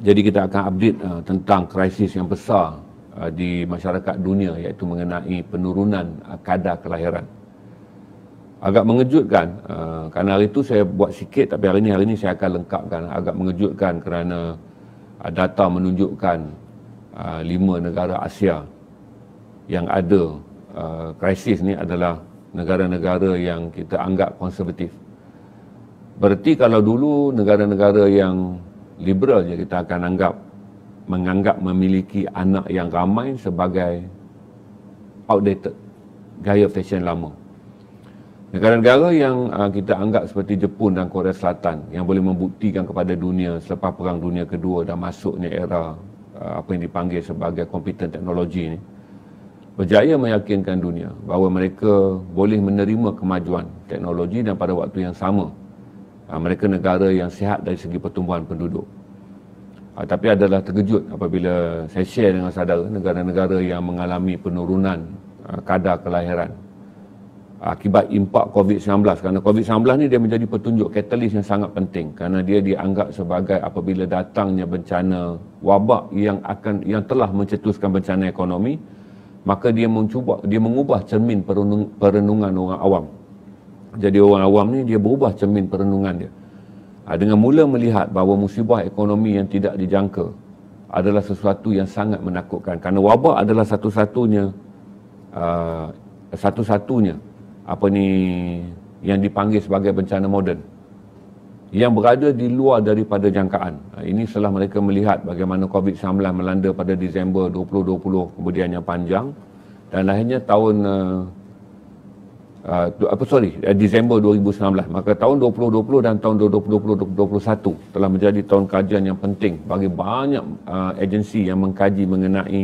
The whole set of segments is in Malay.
jadi kita akan update uh, tentang krisis yang besar uh, di masyarakat dunia iaitu mengenai penurunan uh, kadar kelahiran. Agak mengejutkan uh, kerana hari itu saya buat sikit tapi hari ini hari ini saya akan lengkapkan agak mengejutkan kerana uh, data menunjukkan uh, lima negara Asia yang ada uh, krisis ni adalah negara-negara yang kita anggap konservatif. Berarti kalau dulu negara-negara yang liberal je kita akan anggap menganggap memiliki anak yang ramai sebagai outdated gaya fashion lama. Negara-negara yang uh, kita anggap seperti Jepun dan Korea Selatan yang boleh membuktikan kepada dunia selepas Perang Dunia Kedua dan masuknya era uh, apa yang dipanggil sebagai komputer teknologi ini berjaya meyakinkan dunia bahawa mereka boleh menerima kemajuan teknologi dan pada waktu yang sama uh, mereka negara yang sihat dari segi pertumbuhan penduduk. Uh, tapi adalah terkejut apabila saya share dengan saudara negara-negara yang mengalami penurunan uh, kadar kelahiran uh, akibat impak COVID-19. Kerana COVID-19 ni dia menjadi petunjuk katalis yang sangat penting kerana dia dianggap sebagai apabila datangnya bencana wabak yang akan yang telah mencetuskan bencana ekonomi maka dia mencuba dia mengubah cermin perenungan orang awam. Jadi orang awam ni dia berubah cermin perenungan dia. Ha, dengan mula melihat bahawa musibah ekonomi yang tidak dijangka adalah sesuatu yang sangat menakutkan kerana wabak adalah satu-satunya uh, satu-satunya apa ni yang dipanggil sebagai bencana moden yang berada di luar daripada jangkaan. Ha, ini setelah mereka melihat bagaimana COVID-19 melanda pada Disember 2020 kemudian yang panjang dan akhirnya tahun uh, uh, apa sorry uh, Disember 2019 maka tahun 2020 dan tahun 2020 2021 telah menjadi tahun kajian yang penting bagi banyak uh, agensi yang mengkaji mengenai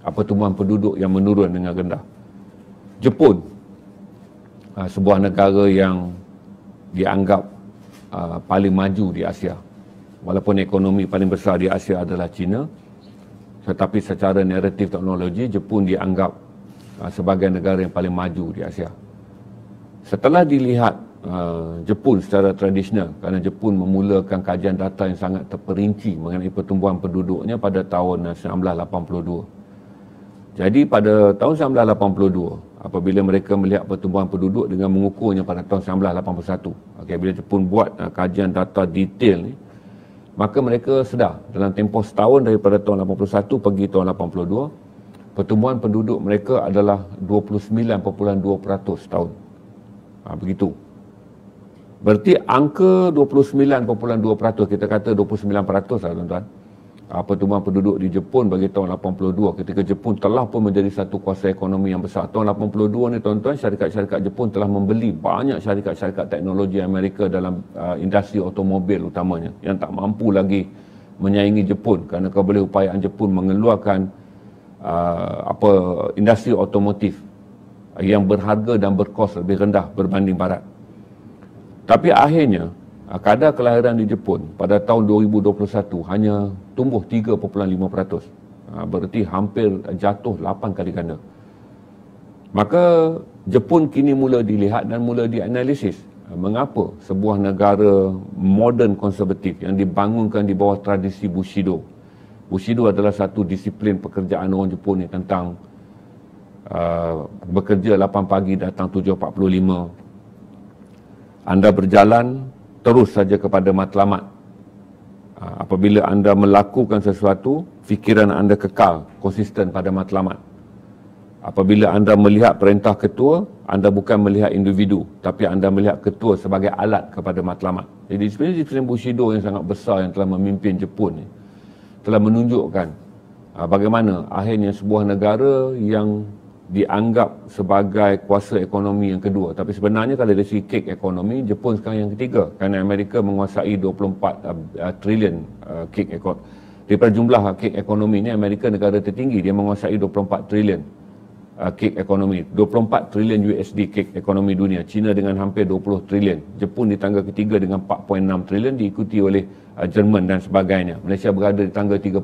apa ah, pertumbuhan penduduk yang menurun dengan rendah Jepun uh, sebuah negara yang dianggap uh, paling maju di Asia walaupun ekonomi paling besar di Asia adalah China tetapi secara naratif teknologi Jepun dianggap sebagai negara yang paling maju di Asia. Setelah dilihat uh, Jepun secara tradisional kerana Jepun memulakan kajian data yang sangat terperinci mengenai pertumbuhan penduduknya pada tahun 1982. Uh, Jadi pada tahun 1982 apabila mereka melihat pertumbuhan penduduk dengan mengukurnya pada tahun 1981. Okey bila Jepun buat uh, kajian data detail ni maka mereka sedar dalam tempoh setahun daripada tahun 81 pergi tahun 82 pertumbuhan penduduk mereka adalah 29.2% setahun. Ha, begitu. Berarti angka 29.2% kita kata 29% lah tuan-tuan. Ha, pertumbuhan penduduk di Jepun bagi tahun 82 ketika Jepun telah pun menjadi satu kuasa ekonomi yang besar. Tahun 82 ni tuan-tuan syarikat-syarikat Jepun telah membeli banyak syarikat-syarikat teknologi Amerika dalam uh, industri automobil utamanya yang tak mampu lagi menyaingi Jepun kerana keberupayaan Jepun mengeluarkan uh, apa industri otomotif yang berharga dan berkos lebih rendah berbanding barat. Tapi akhirnya, kadar kelahiran di Jepun pada tahun 2021 hanya tumbuh 3.5%. Ha, Berarti hampir jatuh 8 kali ganda. Maka Jepun kini mula dilihat dan mula dianalisis ha, mengapa sebuah negara modern konservatif yang dibangunkan di bawah tradisi Bushido. Bushido adalah satu disiplin pekerjaan orang Jepun ni tentang uh, bekerja 8 pagi datang 7.45 anda berjalan terus saja kepada matlamat uh, apabila anda melakukan sesuatu fikiran anda kekal konsisten pada matlamat Apabila anda melihat perintah ketua, anda bukan melihat individu, tapi anda melihat ketua sebagai alat kepada matlamat. Jadi sebenarnya disiplin Bushido yang sangat besar yang telah memimpin Jepun telah menunjukkan ah, bagaimana akhirnya sebuah negara yang dianggap sebagai kuasa ekonomi yang kedua tapi sebenarnya kalau dari segi kek ekonomi Jepun sekarang yang ketiga kerana Amerika menguasai 24 uh, uh, trilion uh, kek ekonomi daripada jumlah uh, kek ekonomi ini Amerika negara tertinggi dia menguasai 24 trilion uh, kek ekonomi 24 trilion USD kek ekonomi dunia China dengan hampir 20 trilion Jepun di tangga ketiga dengan 4.6 trilion diikuti oleh uh, Jerman dan sebagainya Malaysia berada di tangga 34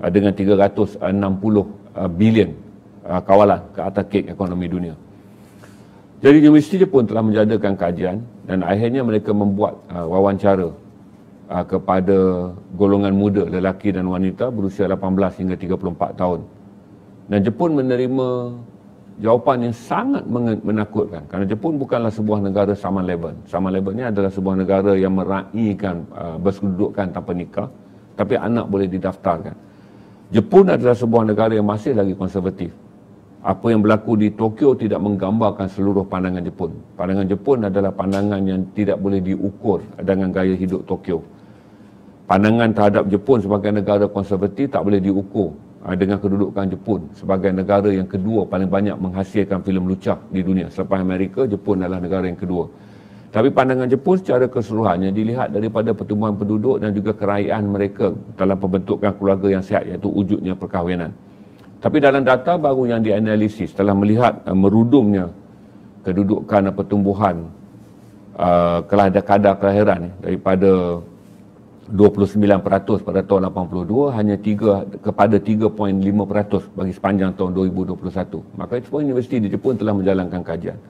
uh, dengan 360 uh, bilion uh, kawalan ke atas kek ekonomi dunia. Jadi universiti dia pun telah menjadakan kajian dan akhirnya mereka membuat uh, wawancara uh, kepada golongan muda lelaki dan wanita berusia 18 hingga 34 tahun. Dan Jepun menerima jawapan yang sangat menakutkan kerana Jepun bukanlah sebuah negara saman leban. Saman leban ni adalah sebuah negara yang meraihkan uh, bersedudukan tanpa nikah tapi anak boleh didaftarkan. Jepun adalah sebuah negara yang masih lagi konservatif apa yang berlaku di Tokyo tidak menggambarkan seluruh pandangan Jepun. Pandangan Jepun adalah pandangan yang tidak boleh diukur dengan gaya hidup Tokyo. Pandangan terhadap Jepun sebagai negara konservatif tak boleh diukur eh, dengan kedudukan Jepun sebagai negara yang kedua paling banyak menghasilkan filem lucah di dunia. Selepas Amerika, Jepun adalah negara yang kedua. Tapi pandangan Jepun secara keseluruhannya dilihat daripada pertumbuhan penduduk dan juga kerajaan mereka dalam pembentukan keluarga yang sihat iaitu wujudnya perkahwinan. Tapi dalam data baru yang dianalisis telah melihat uh, merudumnya kedudukan uh, pertumbuhan uh, kadar kelahiran eh, daripada 29% pada tahun 82 hanya 3 kepada 3.5% bagi sepanjang tahun 2021. Maka itu pun universiti di Jepun telah menjalankan kajian.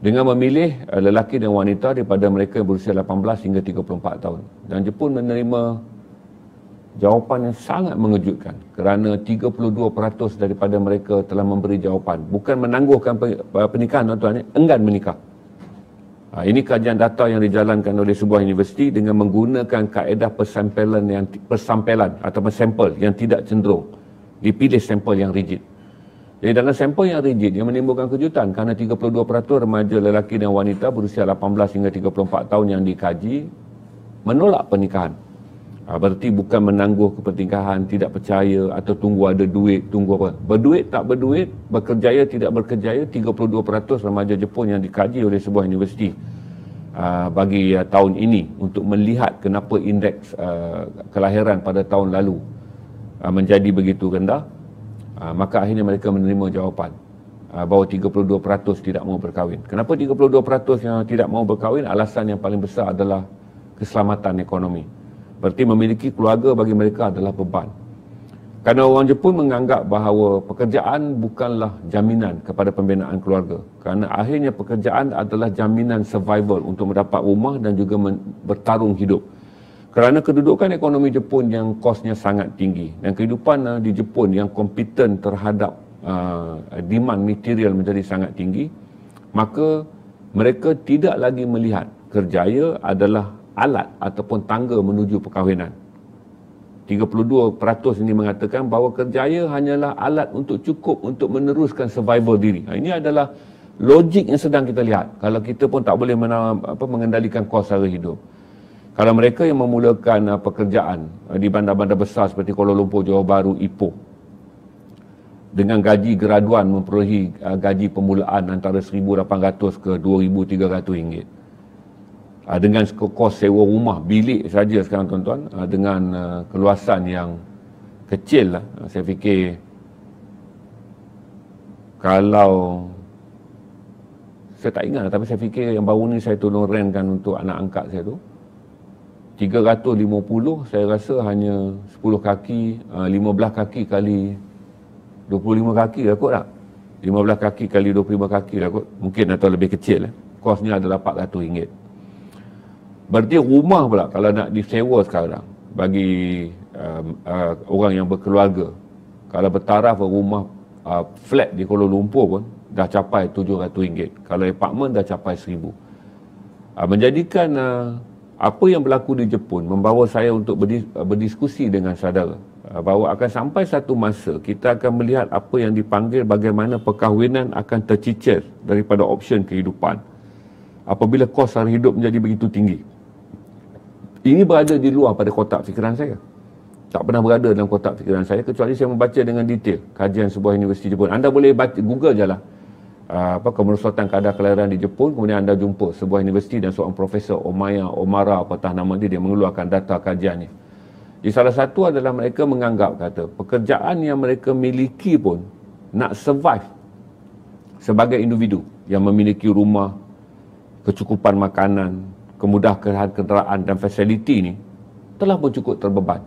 Dengan memilih uh, lelaki dan wanita daripada mereka yang berusia 18 hingga 34 tahun. Dan Jepun menerima jawapan yang sangat mengejutkan kerana 32% daripada mereka telah memberi jawapan bukan menangguhkan pernikahan tuan-tuan eh? enggan menikah ha, ini kajian data yang dijalankan oleh sebuah universiti dengan menggunakan kaedah persampelan yang persampelan atau sampel yang tidak cenderung dipilih sampel yang rigid jadi dalam sampel yang rigid yang menimbulkan kejutan kerana 32% remaja lelaki dan wanita berusia 18 hingga 34 tahun yang dikaji menolak pernikahan Ah, berarti bukan menangguh kepentingan, tidak percaya atau tunggu ada duit, tunggu apa. Berduit tak berduit, berkerjaya tidak berkerjaya, 32% remaja Jepun yang dikaji oleh sebuah universiti ah, bagi ah, tahun ini untuk melihat kenapa indeks kelahiran pada tahun lalu menjadi begitu rendah, maka akhirnya mereka menerima jawapan bahawa 32% tidak mahu berkahwin. Kenapa 32% yang tidak mahu berkahwin? Alasan yang paling besar adalah keselamatan ekonomi. Berarti memiliki keluarga bagi mereka adalah beban. Kerana orang Jepun menganggap bahawa pekerjaan bukanlah jaminan kepada pembinaan keluarga. Kerana akhirnya pekerjaan adalah jaminan survival untuk mendapat rumah dan juga bertarung hidup. Kerana kedudukan ekonomi Jepun yang kosnya sangat tinggi dan kehidupan uh, di Jepun yang kompeten terhadap uh, demand material menjadi sangat tinggi, maka mereka tidak lagi melihat kerjaya adalah alat ataupun tangga menuju perkahwinan. 32% ini mengatakan bahawa kerjaya hanyalah alat untuk cukup untuk meneruskan survival diri. Ha, ini adalah logik yang sedang kita lihat. Kalau kita pun tak boleh apa, mengendalikan kos sara hidup. Kalau mereka yang memulakan uh, pekerjaan uh, di bandar-bandar besar seperti Kuala Lumpur, Johor Bahru, Ipoh dengan gaji graduan memperolehi uh, gaji pemulaan antara 1800 ke 2300 ringgit. Ah, dengan kos sewa rumah bilik saja sekarang tuan-tuan ah, dengan ah, keluasan yang kecil lah saya fikir kalau saya tak ingat lah, tapi saya fikir yang baru ni saya tolong rentkan untuk anak angkat saya tu 350 saya rasa hanya 10 kaki 15 kaki kali 25 kaki lah kot tak lah. 15 kaki kali 25 kaki lah kot mungkin atau lebih kecil lah kosnya ada RM400 Berarti rumah pula kalau nak disewa sekarang bagi uh, uh, orang yang berkeluarga. Kalau bertaraf rumah uh, flat di Kuala Lumpur pun dah capai RM700. Kalau apartmen dah capai RM1,000. Uh, menjadikan uh, apa yang berlaku di Jepun membawa saya untuk berdis- uh, berdiskusi dengan saudara. Uh, bahawa akan sampai satu masa kita akan melihat apa yang dipanggil bagaimana perkahwinan akan tercicir daripada option kehidupan apabila kos hari hidup menjadi begitu tinggi ini berada di luar pada kotak fikiran saya tak pernah berada dalam kotak fikiran saya kecuali saya membaca dengan detail kajian sebuah universiti Jepun anda boleh baca, google je lah ah, apa kemerosotan kadar kelahiran di Jepun kemudian anda jumpa sebuah universiti dan seorang profesor Omaya Omara apa tah nama dia dia mengeluarkan data kajian ni di salah satu adalah mereka menganggap kata pekerjaan yang mereka miliki pun nak survive sebagai individu yang memiliki rumah kecukupan makanan kemudahan kenderaan dan fasiliti ni telah pun cukup terbeban.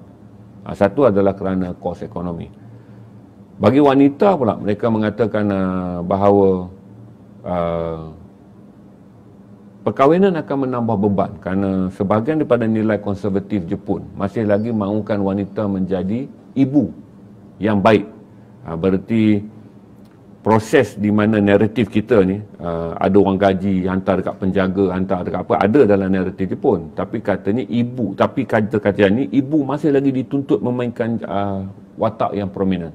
Ha, satu adalah kerana kos ekonomi. Bagi wanita pula mereka mengatakan uh, bahawa uh, perkahwinan akan menambah beban kerana sebahagian daripada nilai konservatif Jepun masih lagi mahukan wanita menjadi ibu yang baik. Ha, berarti proses di mana naratif kita ni uh, ada orang gaji hantar dekat penjaga hantar dekat apa ada dalam naratif je pun tapi katanya ibu tapi kata-kata ni ibu masih lagi dituntut memainkan uh, watak yang prominent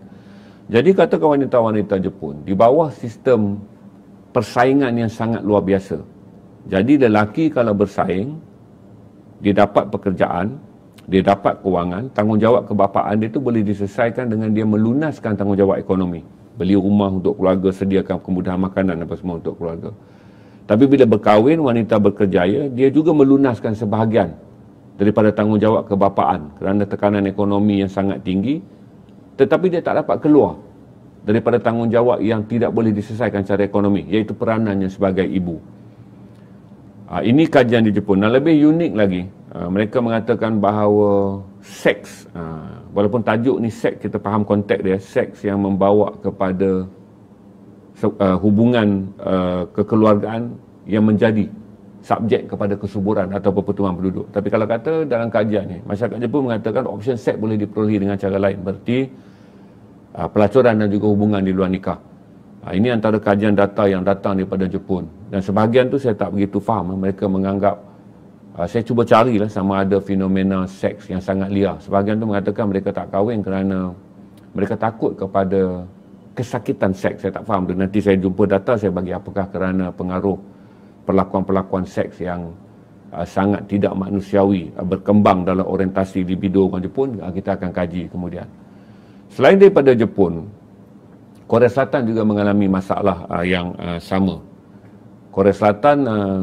jadi katakan wanita-wanita Jepun di bawah sistem persaingan yang sangat luar biasa jadi lelaki kalau bersaing dia dapat pekerjaan dia dapat kewangan tanggungjawab kebapaan dia tu boleh diselesaikan dengan dia melunaskan tanggungjawab ekonomi beli rumah untuk keluarga, sediakan kemudahan makanan apa semua untuk keluarga. Tapi bila berkahwin, wanita berkerjaya, dia juga melunaskan sebahagian daripada tanggungjawab kebapaan kerana tekanan ekonomi yang sangat tinggi. Tetapi dia tak dapat keluar daripada tanggungjawab yang tidak boleh diselesaikan secara ekonomi, iaitu peranannya sebagai ibu. Ah, ini kajian di Jepun. Dan lebih unik lagi, ah, mereka mengatakan bahawa seks ah, walaupun tajuk ni seks kita faham konteks dia seks yang membawa kepada uh, hubungan uh, kekeluargaan yang menjadi subjek kepada kesuburan atau pertumbuhan penduduk tapi kalau kata dalam kajian ni masyarakat Jepun mengatakan option seks boleh diperolehi dengan cara lain berarti uh, pelacuran dan juga hubungan di luar nikah uh, ini antara kajian data yang datang daripada Jepun dan sebahagian tu saya tak begitu faham mereka menganggap uh, saya cuba carilah sama ada fenomena seks yang sangat liar. Sebahagian tu mengatakan mereka tak kahwin kerana mereka takut kepada kesakitan seks. Saya tak faham tu. Nanti saya jumpa data saya bagi apakah kerana pengaruh perlakuan-perlakuan seks yang uh, sangat tidak manusiawi uh, berkembang dalam orientasi libido orang Jepun uh, kita akan kaji kemudian. Selain daripada Jepun, Korea Selatan juga mengalami masalah uh, yang uh, sama. Korea Selatan uh,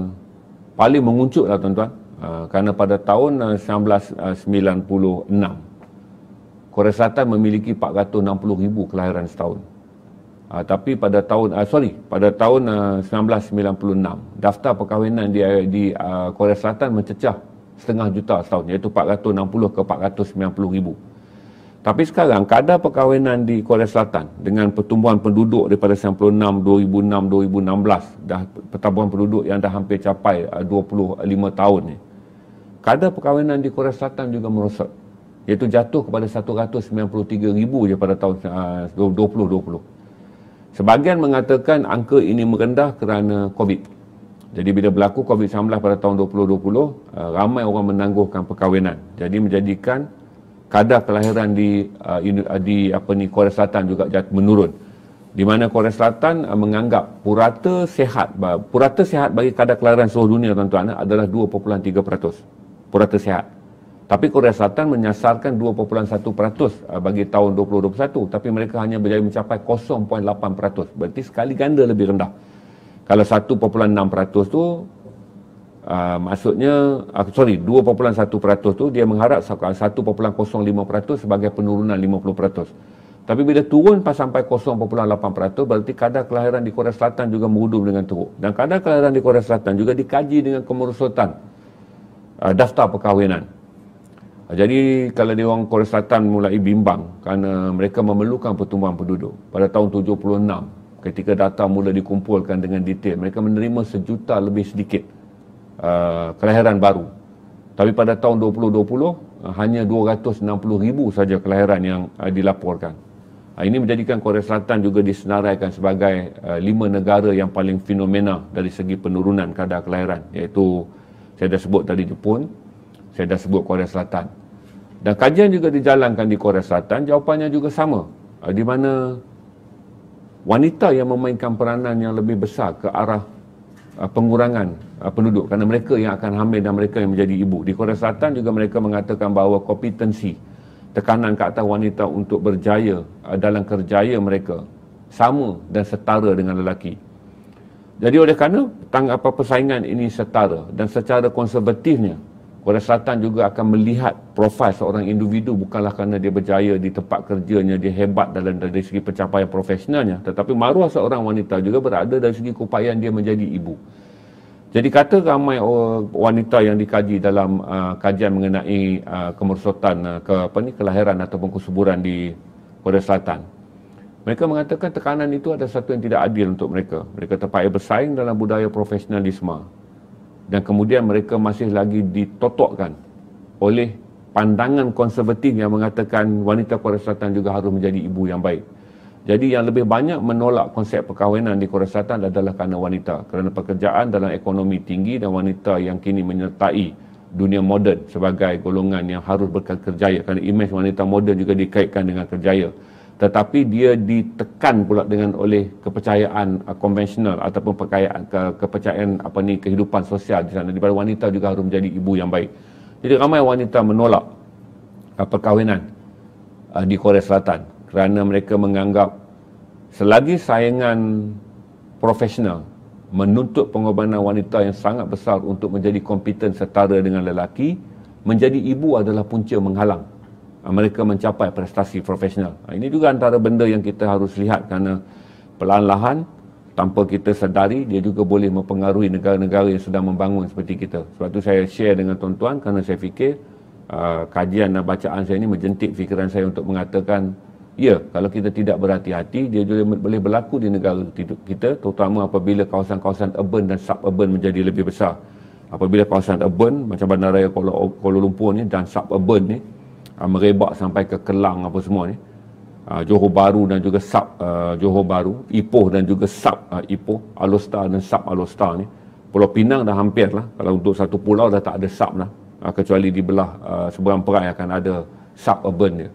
paling menguncuk lah tuan-tuan. Ah, kerana pada tahun 1996 ah, ah, Korea Selatan memiliki 460 ribu kelahiran setahun tapi pada tahun sorry pada tahun uh, 1996 daftar perkahwinan di, di Korea Selatan mencecah setengah juta setahun iaitu 460 ke 490 ribu tapi sekarang kadar perkahwinan di Korea Selatan dengan pertumbuhan penduduk daripada 96 2006 2016 dah pertumbuhan penduduk yang dah hampir capai 25 tahun ni kadar perkahwinan di Korea Selatan juga merosot iaitu jatuh kepada 193 ribu je pada tahun uh, 2020 sebagian mengatakan angka ini merendah kerana COVID jadi bila berlaku COVID-19 pada tahun 2020 uh, ah, ramai orang menangguhkan perkahwinan jadi menjadikan kadar kelahiran di ah, ah, di apa ni Korea Selatan juga jatuh, menurun di mana Korea Selatan menganggap purata sehat purata sehat bagi kadar kelahiran seluruh dunia tuan-tuan adalah 2.3% purata sihat. Tapi Korea Selatan menyasarkan 2.1% ah, bagi tahun 2021 tapi mereka hanya berjaya mencapai 0.8%. Berarti sekali ganda lebih rendah. Kalau 1.6% tu uh, maksudnya uh, sorry 2.1% tu dia mengharap 1.05% sebagai penurunan 50%. Tapi bila turun sampai 0.8% berarti kadar kelahiran di Korea Selatan juga mengudum dengan teruk. Dan kadar kelahiran di Korea Selatan juga dikaji dengan kemerosotan uh, daftar perkahwinan. Uh, jadi kalau di orang Korea Selatan mulai bimbang kerana mereka memerlukan pertumbuhan penduduk pada tahun 76 ketika data mula dikumpulkan dengan detail mereka menerima sejuta lebih sedikit uh, kelahiran baru. Tapi pada tahun 2020 hanya 260 ribu saja kelahiran yang uh, dilaporkan. Ini menjadikan Korea Selatan juga disenaraikan sebagai uh, lima negara yang paling fenomena dari segi penurunan kadar kelahiran iaitu saya dah sebut tadi Jepun, saya dah sebut Korea Selatan. Dan kajian juga dijalankan di Korea Selatan, jawapannya juga sama. Ah, di mana wanita yang memainkan peranan yang lebih besar ke arah ah, pengurangan ah, penduduk kerana mereka yang akan hamil dan mereka yang menjadi ibu. Di Korea Selatan juga mereka mengatakan bahawa kompetensi tekanan ke atas wanita untuk berjaya dalam kerjaya mereka sama dan setara dengan lelaki. Jadi oleh kerana tanggapan persaingan ini setara dan secara konservatifnya Korea Selatan juga akan melihat profil seorang individu bukanlah kerana dia berjaya di tempat kerjanya, dia hebat dalam dari segi pencapaian profesionalnya. Tetapi maruah seorang wanita juga berada dari segi keupayaan dia menjadi ibu. Jadi kata ramai wanita yang dikaji dalam uh, kajian mengenai uh, kemerosotan, uh, ke, apa ni, kelahiran ataupun kesuburan di Korea Selatan. Mereka mengatakan tekanan itu ada satu yang tidak adil untuk mereka. Mereka terpaksa bersaing dalam budaya profesionalisme. Dan kemudian mereka masih lagi ditotokkan oleh pandangan konservatif yang mengatakan wanita Korea Selatan juga harus menjadi ibu yang baik. Jadi yang lebih banyak menolak konsep perkahwinan di Korea Selatan adalah kerana wanita. Kerana pekerjaan dalam ekonomi tinggi dan wanita yang kini menyertai dunia moden sebagai golongan yang harus berkerjaya. Kerana imej wanita moden juga dikaitkan dengan kerjaya tetapi dia ditekan pula dengan oleh kepercayaan uh, konvensional ataupun perkayaan, ke, kepercayaan apa ni kehidupan sosial di sana di mana wanita juga harus menjadi ibu yang baik. Jadi ramai wanita menolak uh, perkahwinan uh, di Korea Selatan kerana mereka menganggap selagi saingan profesional menuntut pengorbanan wanita yang sangat besar untuk menjadi kompeten setara dengan lelaki, menjadi ibu adalah punca menghalang mereka mencapai prestasi profesional. Ha, ini juga antara benda yang kita harus lihat kerana perlahan-lahan tanpa kita sedari dia juga boleh mempengaruhi negara-negara yang sedang membangun seperti kita. Sebab itu saya share dengan tuan-tuan kerana saya fikir uh, kajian dan bacaan saya ini menjentik fikiran saya untuk mengatakan ya, kalau kita tidak berhati-hati dia juga boleh berlaku di negara kita terutama apabila kawasan-kawasan urban dan sub urban menjadi lebih besar. Apabila kawasan urban macam Bandaraya Kuala Lumpur ni dan sub urban ni uh, merebak sampai ke Kelang apa semua ni. Uh, Johor Baru dan juga Sab uh, ah, Johor Baru, Ipoh dan juga Sab uh, Ipoh, Alostar dan Sub Alostar ni. Pulau Pinang dah hampir lah. Kalau untuk satu pulau dah tak ada Sab lah. Uh, kecuali di belah uh, seberang perai akan ada Sab Urban dia.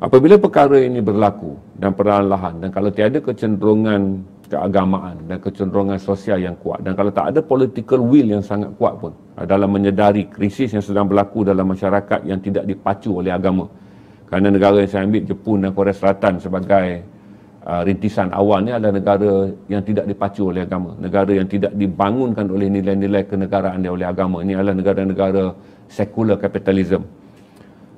Apabila perkara ini berlaku dan perlahan-lahan dan kalau tiada kecenderungan keagamaan dan kecenderungan sosial yang kuat dan kalau tak ada political will yang sangat kuat pun ah, dalam menyedari krisis yang sedang berlaku dalam masyarakat yang tidak dipacu oleh agama kerana negara yang saya ambil Jepun dan Korea Selatan sebagai uh, rintisan awal ni adalah negara yang tidak dipacu oleh agama negara yang tidak dibangunkan oleh nilai-nilai kenegaraan dia oleh agama ini adalah negara-negara sekular kapitalisme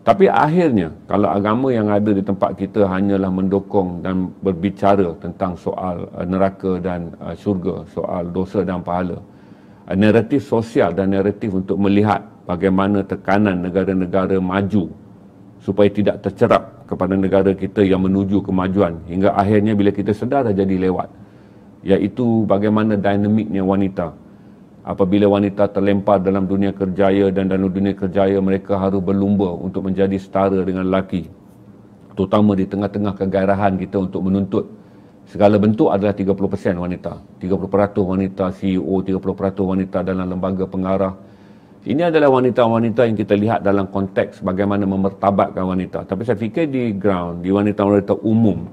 tapi akhirnya, kalau agama yang ada di tempat kita hanyalah mendukung dan berbicara tentang soal eh, neraka dan eh, syurga, soal dosa dan pahala, eh, naratif sosial dan naratif untuk melihat bagaimana tekanan negara-negara maju supaya tidak tercerap kepada negara kita yang menuju kemajuan hingga akhirnya bila kita sedar dah jadi lewat iaitu bagaimana dinamiknya wanita apabila wanita terlempar dalam dunia kerjaya dan dalam dunia kerjaya mereka harus berlumba untuk menjadi setara dengan lelaki terutama di tengah-tengah kegairahan kita untuk menuntut segala bentuk adalah 30% wanita 30% wanita CEO 30% wanita dalam lembaga pengarah ini adalah wanita-wanita yang kita lihat dalam konteks bagaimana memertabatkan wanita tapi saya fikir di ground di wanita-wanita umum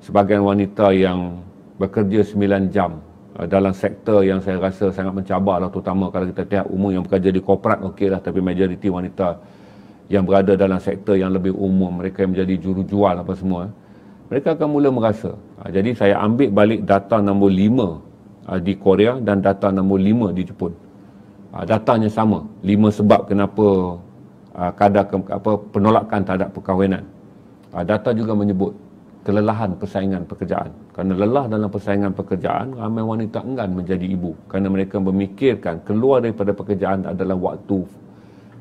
sebagian wanita yang bekerja 9 jam Eh, dalam sektor yang saya rasa sangat mencabar lah terutama kalau kita tengok umum yang bekerja di korporat okey lah tapi majoriti wanita yang berada dalam sektor yang lebih umum mereka yang menjadi juru jual apa semua eh, mereka akan mula merasa ah, jadi saya ambil balik data nombor 5 ah, di Korea dan data nombor 5 di Jepun ah, datanya sama 5 sebab kenapa kadar apa penolakan terhadap perkahwinan data juga menyebut kelelahan persaingan pekerjaan. Kerana lelah dalam persaingan pekerjaan, ramai wanita enggan menjadi ibu. Kerana mereka memikirkan keluar daripada pekerjaan adalah waktu.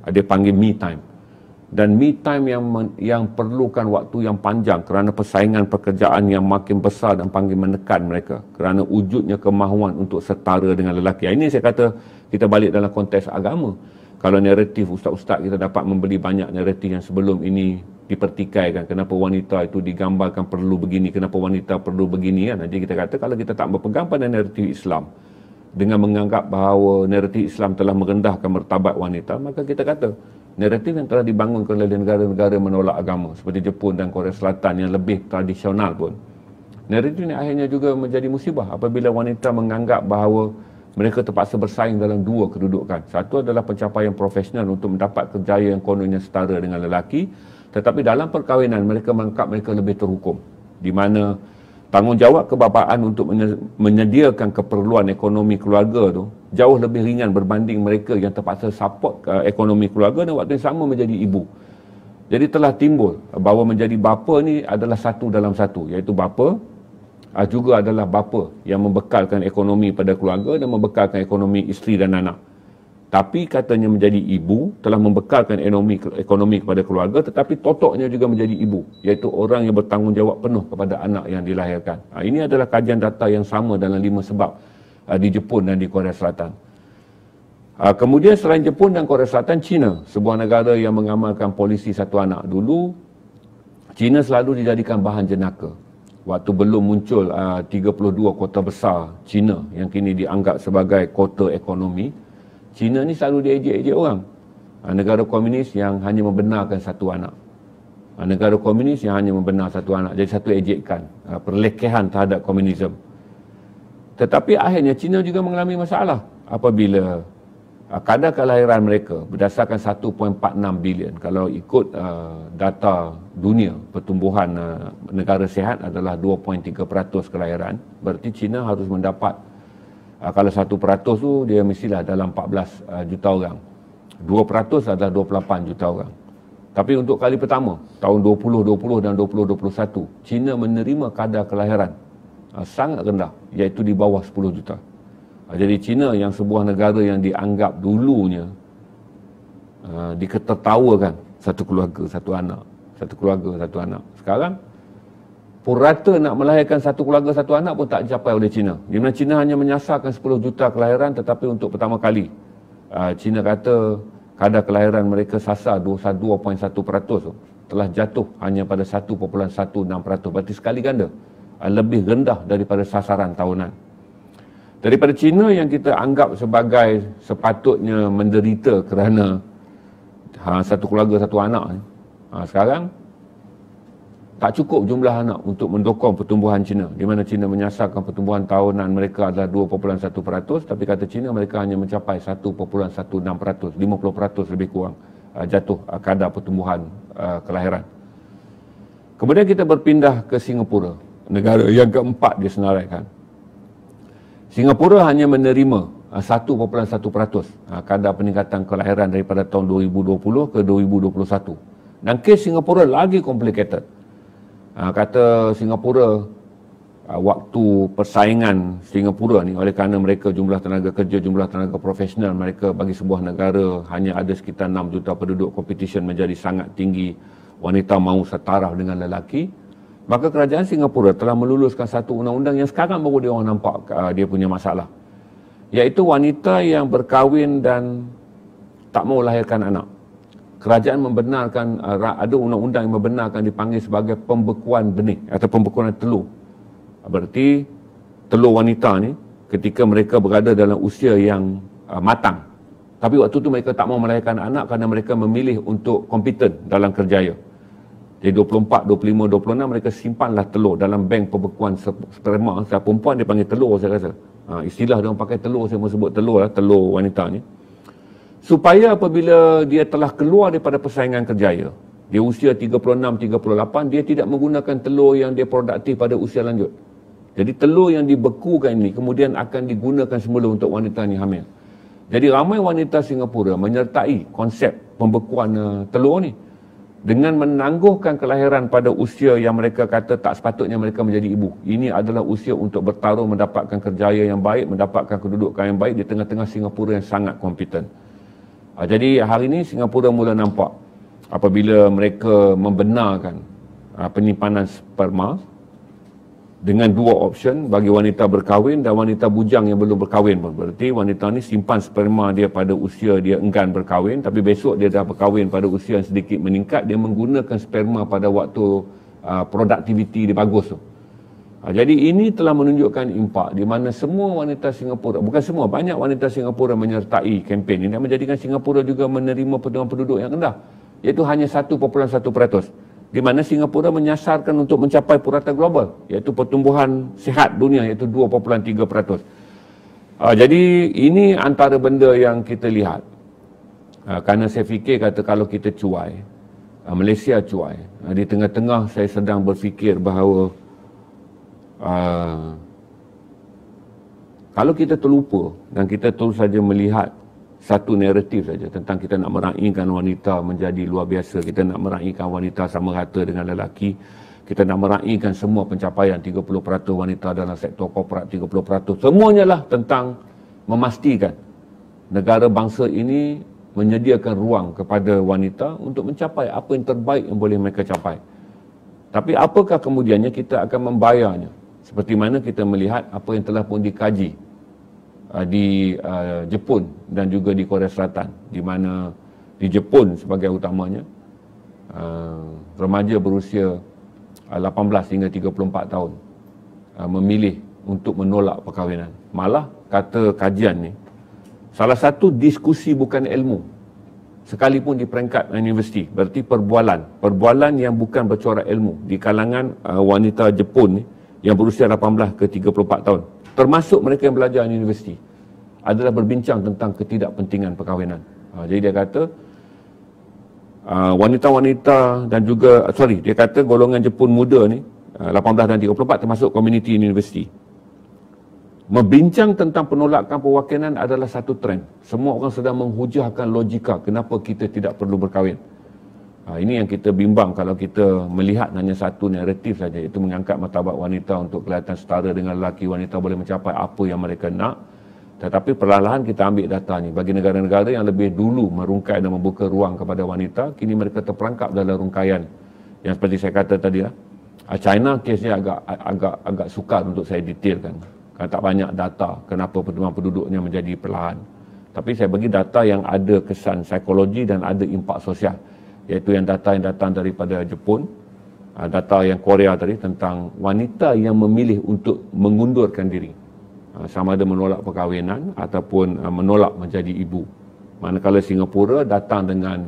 Ah, dia panggil me time. Dan me time yang yang perlukan waktu yang panjang kerana persaingan pekerjaan yang makin besar dan panggil menekan mereka. Kerana wujudnya kemahuan untuk setara dengan lelaki. Ini saya kata kita balik dalam konteks agama. Kalau naratif ustaz-ustaz kita dapat membeli banyak naratif yang sebelum ini dipertikaikan kenapa wanita itu digambarkan perlu begini kenapa wanita perlu begini kan jadi kita kata kalau kita tak berpegang pada naratif Islam dengan menganggap bahawa naratif Islam telah merendahkan martabat wanita maka kita kata naratif yang telah dibangunkan oleh negara-negara menolak agama seperti Jepun dan Korea Selatan yang lebih tradisional pun naratif ini akhirnya juga menjadi musibah apabila wanita menganggap bahawa mereka terpaksa bersaing dalam dua kedudukan. Satu adalah pencapaian profesional untuk mendapat kerjaya yang kononnya setara dengan lelaki. Tetapi dalam perkahwinan mereka mengangkat mereka lebih terhukum di mana tanggungjawab kebapaan untuk menyediakan keperluan ekonomi keluarga tu jauh lebih ringan berbanding mereka yang terpaksa support eh, ekonomi keluarga dan waktu yang sama menjadi ibu. Jadi telah timbul bahawa menjadi bapa ni adalah satu dalam satu iaitu bapa ah, juga adalah bapa yang membekalkan ekonomi pada keluarga dan membekalkan ekonomi isteri dan anak tapi katanya menjadi ibu telah membekalkan ekonomi, ekonomi kepada keluarga tetapi totoknya juga menjadi ibu iaitu orang yang bertanggungjawab penuh kepada anak yang dilahirkan ha, ini adalah kajian data yang sama dalam lima sebab ha, di Jepun dan di Korea Selatan ha, kemudian selain Jepun dan Korea Selatan China sebuah negara yang mengamalkan polisi satu anak dulu China selalu dijadikan bahan jenaka waktu belum muncul ha, uh, 32 kota besar China yang kini dianggap sebagai kota ekonomi Cina ni selalu dia ejek-ejek orang. Ha, negara komunis yang hanya membenarkan satu anak. Ha, negara komunis yang hanya membenar satu anak. Jadi satu ejekan. Ha, perlekehan terhadap komunisme. Tetapi akhirnya China juga mengalami masalah apabila kadar kelahiran mereka berdasarkan 1.46 bilion. Kalau ikut data dunia, pertumbuhan negara sehat adalah 2.3% kelahiran. Berarti China harus mendapat 2.3% uh, kalau satu peratus tu dia mestilah dalam 14 uh, ah, juta orang Dua peratus adalah 28 juta orang tapi untuk kali pertama tahun 2020 dan 2021 China menerima kadar kelahiran uh, sangat rendah iaitu di bawah 10 juta uh, jadi China yang sebuah negara yang dianggap dulunya uh, diketertawakan satu keluarga satu anak satu keluarga satu anak sekarang purata nak melahirkan satu keluarga satu anak pun tak dicapai oleh China. Di mana China hanya menyasarkan 10 juta kelahiran tetapi untuk pertama kali ah, China kata kadar kelahiran mereka sasar 2.1% tu telah jatuh hanya pada 1.16%. Berarti sekali ganda ah, lebih rendah daripada sasaran tahunan. Daripada China yang kita anggap sebagai sepatutnya menderita kerana ah, satu keluarga satu anak sekarang tak cukup jumlah anak untuk mendokong pertumbuhan China di mana China menyasarkan pertumbuhan tahunan mereka adalah 2.1% tapi kata China mereka hanya mencapai 1.16% 50% lebih kurang uh, jatuh uh, kadar pertumbuhan uh, kelahiran kemudian kita berpindah ke Singapura negara yang keempat disenaraikan Singapura hanya menerima 1.1% uh, kadar peningkatan kelahiran daripada tahun 2020 ke 2021. Dan kes Singapura lagi complicated. Ha, kata Singapura ha, waktu persaingan Singapura ni oleh kerana mereka jumlah tenaga kerja jumlah tenaga profesional mereka bagi sebuah negara hanya ada sekitar 6 juta penduduk competition menjadi sangat tinggi wanita mahu setara dengan lelaki maka kerajaan Singapura telah meluluskan satu undang-undang yang sekarang baru dia orang nampak ha, dia punya masalah iaitu wanita yang berkahwin dan tak mau lahirkan anak kerajaan membenarkan uh, ada undang-undang yang membenarkan dipanggil sebagai pembekuan benih atau pembekuan telur. Ah, Berarti telur wanita ni ketika mereka berada dalam usia yang uh, matang. Tapi waktu tu mereka tak mau melahirkan anak kerana mereka memilih untuk kompeten dalam kerjaya. Jadi 24, 25, 26 mereka simpanlah telur dalam bank pembekuan sperma. Saya perempuan dia panggil telur saya rasa. Ha, istilah dia orang pakai telur, saya mau sebut telur lah, telur wanita ni supaya apabila dia telah keluar daripada persaingan kerjaya dia usia 36 38 dia tidak menggunakan telur yang dia produktif pada usia lanjut jadi telur yang dibekukan ini kemudian akan digunakan semula untuk wanita yang hamil jadi ramai wanita Singapura menyertai konsep pembekuan eh, telur ni dengan menangguhkan kelahiran pada usia yang mereka kata tak sepatutnya mereka menjadi ibu. Ini adalah usia untuk bertarung mendapatkan kerjaya yang baik, mendapatkan kedudukan yang baik di tengah-tengah Singapura yang sangat kompeten. Ha, jadi hari ini Singapura mula nampak apabila mereka membenarkan ha, penyimpanan sperma dengan dua option bagi wanita berkahwin dan wanita bujang yang belum berkahwin pun. Berarti wanita ni simpan sperma dia pada usia dia enggan berkahwin tapi besok dia dah berkahwin pada usia yang sedikit meningkat dia menggunakan sperma pada waktu uh, produktiviti dia bagus tu. So. Ha, jadi ini telah menunjukkan impak di mana semua wanita Singapura, bukan semua, banyak wanita Singapura menyertai kempen ini dan menjadikan Singapura juga menerima penduduk penduduk yang rendah. Iaitu hanya 1.1%. Di mana Singapura menyasarkan untuk mencapai purata global, iaitu pertumbuhan sihat dunia, iaitu 2.3%. Ha, jadi ini antara benda yang kita lihat. Ha, kerana saya fikir kata kalau kita cuai, ha, Malaysia cuai. Ha, di tengah-tengah saya sedang berfikir bahawa Ah. kalau kita terlupa dan kita terus saja melihat satu naratif saja tentang kita nak meraihkan wanita menjadi luar biasa, kita nak meraihkan wanita sama rata dengan lelaki, kita nak meraihkan semua pencapaian 30% wanita dalam sektor korporat 30%, semuanya lah tentang memastikan negara bangsa ini menyediakan ruang kepada wanita untuk mencapai apa yang terbaik yang boleh mereka capai. Tapi apakah kemudiannya kita akan membayarnya? seperti mana kita melihat apa yang telah pun dikaji uh, di uh, Jepun dan juga di Korea Selatan di mana di Jepun sebagai utamanya uh, remaja berusia 18 uh, hingga 34 tahun uh, memilih untuk menolak perkahwinan malah kata kajian ni salah satu diskusi bukan ilmu sekalipun di peringkat universiti berarti perbualan perbualan yang bukan bercorak ilmu di kalangan uh, wanita Jepun ni yang berusia 18 ke 34 tahun termasuk mereka yang belajar di universiti adalah berbincang tentang ketidakpentingan perkahwinan. Ha, jadi dia kata uh, wanita-wanita dan juga sorry dia kata golongan Jepun muda ni uh, ha, 18 dan 34 termasuk komuniti universiti. Membincang tentang penolakan perwakilan adalah satu trend. Semua orang sedang menghujahkan logika kenapa kita tidak perlu berkahwin. Ha, ini yang kita bimbang kalau kita melihat hanya satu naratif saja iaitu mengangkat martabat wanita untuk kelihatan setara dengan lelaki wanita boleh mencapai apa yang mereka nak. Tetapi perlahan-lahan kita ambil data ini bagi negara-negara yang lebih dulu merungkai dan membuka ruang kepada wanita, kini mereka terperangkap dalam rungkaian yang seperti saya kata tadi lah. Ah, China kesnya agak agak agak sukar untuk saya detailkan. kerana tak banyak data kenapa pertumbuhan penduduknya menjadi perlahan. Tapi saya bagi data yang ada kesan psikologi dan ada impak sosial iaitu yang data yang datang daripada Jepun ah, data yang Korea tadi tentang wanita yang memilih untuk mengundurkan diri ah, sama ada menolak perkahwinan ataupun ah, menolak menjadi ibu manakala Singapura datang dengan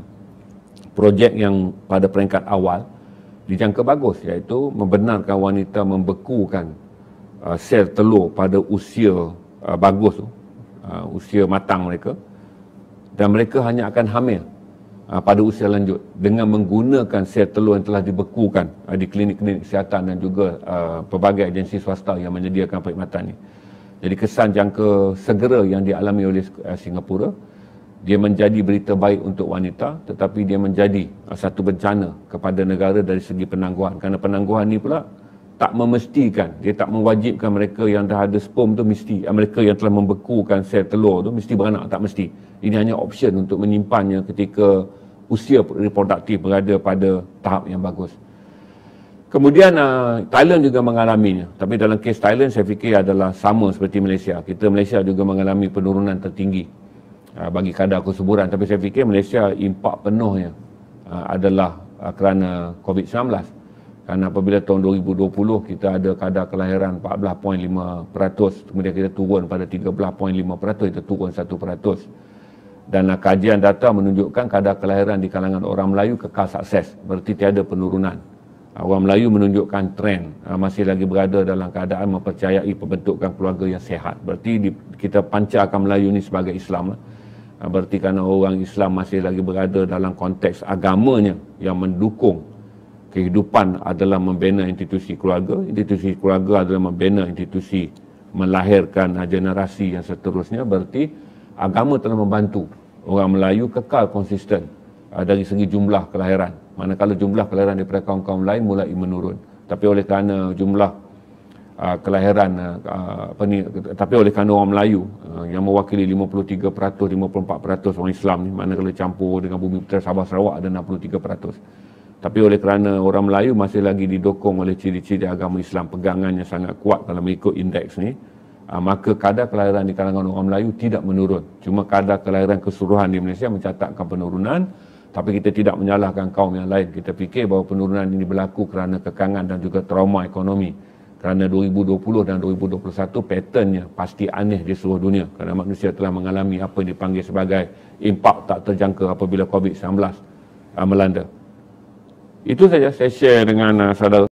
projek yang pada peringkat awal dijangka bagus iaitu membenarkan wanita membekukan sel telur pada usia bagus tu usia matang mereka dan mereka hanya akan hamil Ah, pada usia lanjut dengan menggunakan sel telur yang telah dibekukan ah, di klinik-klinik kesihatan dan juga ah, pelbagai agensi swasta yang menyediakan perkhidmatan ini. Jadi kesan jangka segera yang dialami oleh Singapura, dia menjadi berita baik untuk wanita tetapi dia menjadi satu bencana kepada negara dari segi penangguhan. Kerana penangguhan ini pula tak memestikan, dia tak mewajibkan mereka yang dah ada sperm tu mesti, mereka yang telah membekukan sel telur tu mesti beranak, tak mesti. Ini hanya option untuk menyimpannya ketika usia reproduktif berada pada tahap yang bagus. Kemudian uh, Thailand juga mengalaminya. Tapi dalam kes Thailand saya fikir adalah sama seperti Malaysia. Kita Malaysia juga mengalami penurunan tertinggi uh, bagi kadar kesuburan. Tapi saya fikir Malaysia impak penuhnya uh, adalah uh, kerana COVID-19. Kerana apabila tahun 2020 kita ada kadar kelahiran 14.5%, kemudian kita turun pada 13.5%, kita turun 1% dan kajian data menunjukkan kadar kelahiran di kalangan orang Melayu kekal sukses berarti tiada penurunan orang Melayu menunjukkan trend ha, masih lagi berada dalam keadaan mempercayai pembentukan keluarga yang sehat. berarti kita pancarkan Melayu ini sebagai Islam lah. ha, berarti kerana orang Islam masih lagi berada dalam konteks agamanya yang mendukung kehidupan adalah membina institusi keluarga institusi keluarga adalah membina institusi melahirkan generasi yang seterusnya berarti agama telah membantu orang Melayu kekal konsisten uh, dari segi jumlah kelahiran. Manakala jumlah kelahiran daripada kaum-kaum lain mulai menurun. Tapi oleh kerana jumlah uh, kelahiran, uh, apa ni, tapi oleh kerana orang Melayu uh, yang mewakili 53%, 54% orang Islam ni, manakala campur dengan bumi putera Sabah Sarawak ada 63%. Tapi oleh kerana orang Melayu masih lagi didokong oleh ciri-ciri agama Islam pegangannya sangat kuat dalam ikut indeks ni, Ha, maka kadar kelahiran di kalangan orang Melayu tidak menurun. Cuma kadar kelahiran keseluruhan di Malaysia mencatatkan penurunan. Tapi kita tidak menyalahkan kaum yang lain. Kita fikir bahawa penurunan ini berlaku kerana kekangan dan juga trauma ekonomi. Kerana 2020 dan 2021 patternnya pasti aneh di seluruh dunia. Kerana manusia telah mengalami apa yang dipanggil sebagai impak tak terjangka apabila COVID-19 ah, melanda. Itu saja saya share dengan ah, saudara.